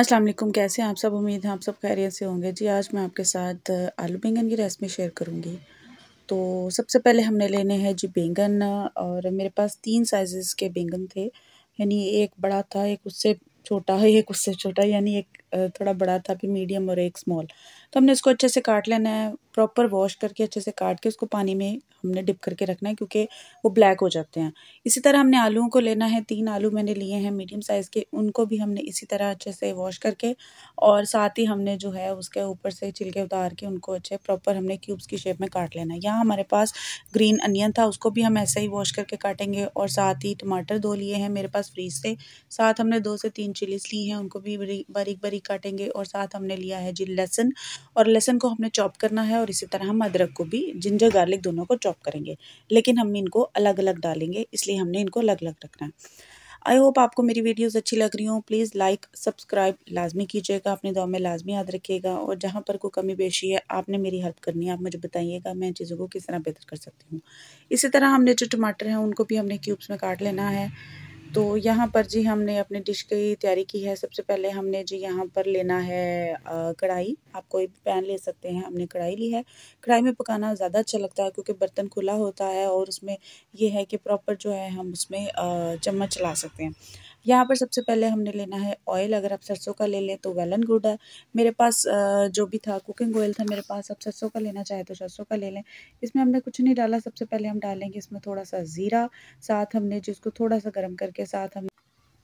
अस्सलाम वालेकुम कैसे हैं आप सब उम्मीद है आप सब खैरियत से होंगे जी आज मैं आपके साथ आलू बैंगन की रेसिपी शेयर करूंगी तो सबसे पहले हमने लेने हैं जी बैंगन और मेरे पास तीन साइज़ के बैंगन थे यानी एक बड़ा था एक उससे छोटा है एक उससे छोटा यानी एक थोड़ा बड़ा था फिर मीडियम और एक स्मॉल तो हमने इसको अच्छे से काट लेना है प्रॉपर वॉश करके अच्छे से काट के उसको पानी में हमने डिप करके रखना है क्योंकि वो ब्लैक हो जाते हैं इसी तरह हमने आलूओं को लेना है तीन आलू मैंने लिए हैं मीडियम साइज़ के उनको भी हमने इसी तरह अच्छे से वॉश करके और साथ ही हमने जो है उसके ऊपर से छिलके उतार के उनको अच्छे प्रॉपर हमने क्यूब्स की शेप में काट लेना है यहाँ हमारे पास ग्रीन अनियन था उसको भी हम ऐसे ही वॉश करके काटेंगे और साथ ही टमाटर दो लिए हैं मेरे पास फ्रीज से साथ हमने दो से तीन चिलीज ली हैं उनको भी बारीक बारीक काटेंगे और साथ हमने लिया है जी लहसुन और लहसुन को हमने चॉप करना है और इसी तरह हम अदरक को भी जिंजर गार्लिक दोनों को चॉप करेंगे लेकिन हम इनको अलग अलग डालेंगे इसलिए हमने इनको अलग अलग रखना है आई होप आपको मेरी वीडियोस अच्छी लग रही हो प्लीज़ लाइक सब्सक्राइब लाजमी कीजिएगा अपने दौ में लाजमी याद रखिएगा और जहाँ पर कोई कमी बेशी है आपने मेरी हेल्प करनी है आप मुझे बताइएगा मैं चीज़ों को किस तरह बेहतर कर सकती हूँ इसी तरह हमने जो टमाटर हैं उनको भी हमने क्यूब्स में काट लेना है तो यहाँ पर जी हमने अपने डिश की तैयारी की है सबसे पहले हमने जी यहाँ पर लेना है कढ़ाई आप कोई भी पैन ले सकते हैं हमने कढ़ाई ली है कढ़ाई में पकाना ज़्यादा अच्छा लगता है क्योंकि बर्तन खुला होता है और उसमें यह है कि प्रॉपर जो है हम उसमें चम्मच चला सकते हैं यहाँ पर सबसे पहले हमने लेना है ऑयल अगर आप सरसों का ले लें तो वेल एंड गुड है मेरे पास जो भी था कुकिंग ऑयल था मेरे पास आप सरसों का लेना चाहे तो सरसों का ले लें इसमें हमने कुछ नहीं डाला सबसे पहले हम डालेंगे इसमें थोड़ा सा ज़ीरा साथ हमने जिसको थोड़ा सा गर्म करके साथ हमने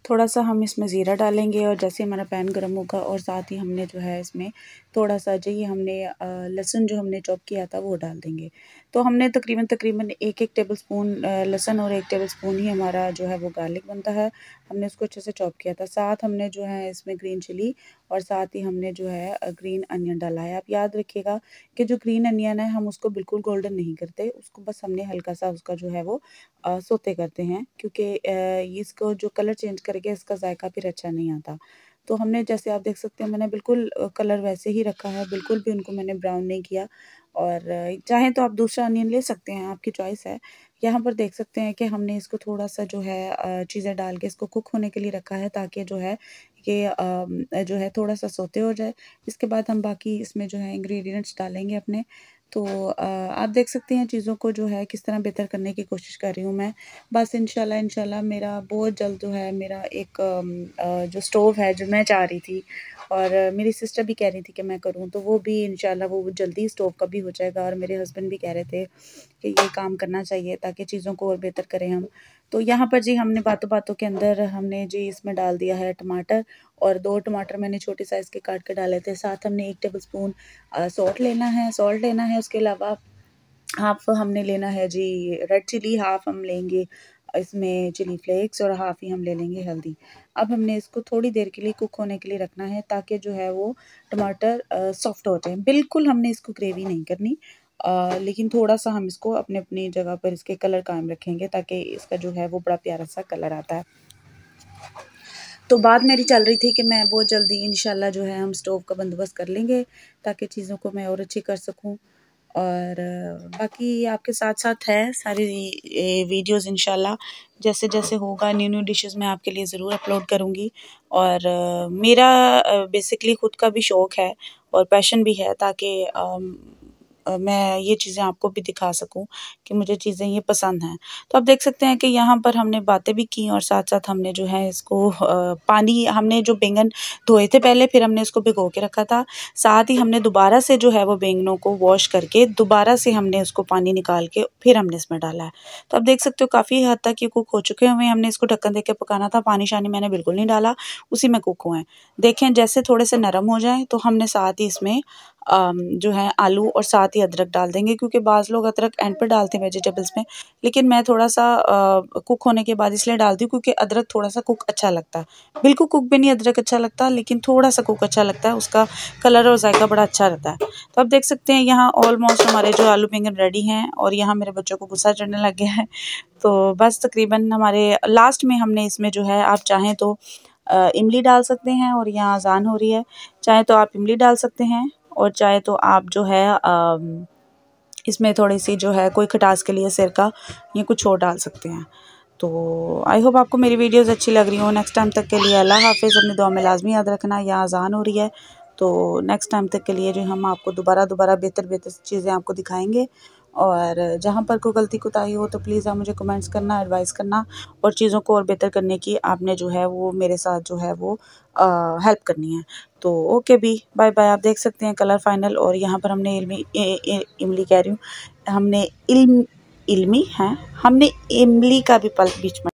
थोड़ा सा हम इसमें ज़ीरा डालेंगे और जैसे हमारा पैन गर्म होगा और साथ ही हमने जो है इसमें थोड़ा सा जो ये हमने लहसुन जो हमने चॉप किया था वो डाल देंगे तो हमने तकरीबन तकरीबन एक एक टेबल स्पून लहसुन और एक टेबल स्पून ही हमारा जो है वो गार्लिक बनता है हमने उसको अच्छे से चॉप किया था साथ हमने जो है इसमें ग्रीन चिली और साथ ही हमने जो है ग्रीन अनियन डाला है आप याद रखिएगा कि जो ग्रीन अनियन है हम उसको बिल्कुल गोल्डन नहीं करते उसको बस हमने हल्का सा उसका जो है वो आ, सोते करते हैं क्योंकि इसको जो कलर चेंज करके इसका जायका फिर अच्छा नहीं आता तो हमने जैसे आप देख सकते हैं मैंने बिल्कुल कलर वैसे ही रखा है बिल्कुल भी उनको मैंने ब्राउन नहीं किया और चाहें तो आप दूसरा अनियन ले सकते हैं आपकी चॉइस है यहाँ पर देख सकते हैं कि हमने इसको थोड़ा सा जो है चीज़ें डाल के इसको कुक होने के लिए रखा है ताकि जो है ये जो है थोड़ा सा सोते हो जाए इसके बाद हम बाकी इसमें जो है इंग्रेडिएंट्स डालेंगे अपने तो आप देख सकते हैं चीज़ों को जो है किस तरह बेहतर करने की कोशिश कर रही हूँ मैं बस इनशाला इनशाला मेरा बहुत जल्द जो है मेरा एक जो स्टोव है जो मैं चाह रही थी और मेरी सिस्टर भी कह रही थी कि मैं करूँ तो वो भी इन वो जल्दी स्टोव का भी हो जाएगा और मेरे हस्बैंड भी कह रहे थे कि ये काम करना चाहिए ताकि चीज़ों को और बेहतर करें हम तो यहाँ पर जी हमने बातों बातों के अंदर हमने जी इसमें डाल दिया है टमाटर और दो टमाटर मैंने छोटे साइज़ के काट के डाले थे साथ हमने एक टेबल स्पून सॉल्ट लेना है सॉल्ट लेना है उसके अलावा हाफ हमने लेना है जी रेड चिली हाफ हम लेंगे इसमें चिली फ्लेक्स और हाफ़ ही हम ले लेंगे हल्दी अब हमने इसको थोड़ी देर के लिए कुक होने के लिए रखना है ताकि जो है वो टमाटर सॉफ्ट हो जाए बिल्कुल हमने इसको ग्रेवी नहीं करनी आ, लेकिन थोड़ा सा हम इसको अपने अपनी जगह पर इसके कलर कायम रखेंगे ताकि इसका जो है वो बड़ा प्यारा सा कलर आता है तो बात मेरी चल रही थी कि मैं बहुत जल्दी इन जो है हम स्टोव का बंदोबस्त कर लेंगे ताकि चीज़ों को मैं और अच्छी कर सकूँ और बाकी आपके साथ साथ है सारी वीडियोस इनशाला जैसे जैसे होगा न्यू न्यू डिशेस मैं आपके लिए ज़रूर अपलोड करूँगी और मेरा बेसिकली ख़ुद का भी शौक़ है और पैशन भी है ताकि मैं ये चीज़ें आपको भी दिखा सकूं कि मुझे चीज़ें ये पसंद हैं तो आप देख सकते हैं कि यहाँ पर हमने बातें भी की और साथ साथ हमने जो है इसको पानी हमने जो बैंगन धोए थे पहले फिर हमने इसको भिगो के रखा था साथ ही हमने दोबारा से जो है वो बैंगनों को वॉश करके दोबारा से हमने उसको पानी निकाल के फिर हमने इसमें डाला है तो आप देख सकते हो काफ़ी हद तक ये कुक हो चुके हुए हैं हमने इसको ढक्कन दे पकाना था पानी शानी मैंने बिल्कुल नहीं डाला उसी में कुक हुए हैं देखें जैसे थोड़े से नरम हो जाए तो हमने साथ ही इसमें जो है आलू और साथ ही अदरक डाल देंगे क्योंकि बाज़ लोग अदरक एंड पर डालते हैं वेजिटेबल्स में लेकिन मैं थोड़ा सा कुक होने के बाद इसलिए डालती हूँ क्योंकि अदरक थोड़ा सा कुक अच्छा लगता है बिल्कुल कुक भी नहीं अदरक अच्छा लगता लेकिन थोड़ा सा कुक अच्छा लगता है उसका कलर और जायका बड़ा अच्छा रहता है तो आप देख सकते हैं यहाँ ऑलमोस्ट हमारे जो आलू बैंगन रेडी हैं और यहाँ मेरे बच्चों को गुस्सा चढ़ने लग गया है तो बस तकरीबन हमारे लास्ट में हमने इसमें जो है आप चाहें तो इमली डाल सकते हैं और यहाँ आजान हो रही है चाहे तो आप इमली डाल सकते हैं और चाहे तो आप जो है इसमें थोड़ी सी जो है कोई खटास के लिए सिरका या कुछ और डाल सकते हैं तो आई होप आपको मेरी वीडियोस अच्छी लग रही हो नेक्स्ट टाइम तक के लिए अल्लाह हाफिज़ अपनी दुआ में लाजमी याद रखना यहाँ आज़ान हो रही है तो नेक्स्ट टाइम तक के लिए जो हम आपको दोबारा दोबारा बेहतर बेहतर चीज़ें आपको दिखाएँगे और जहाँ पर कोई गलती कोताही हो तो प्लीज़ आप मुझे कमेंट्स करना एडवाइस करना और चीज़ों को और बेहतर करने की आपने जो है वो मेरे साथ जो है वो हेल्प करनी है तो ओके भी बाय बाय आप देख सकते हैं कलर फाइनल और यहाँ पर हमने इल्मी इमली कह रही हूँ हमने इल्म इल्मी हैं हमने इमली का भी पल्प बीच में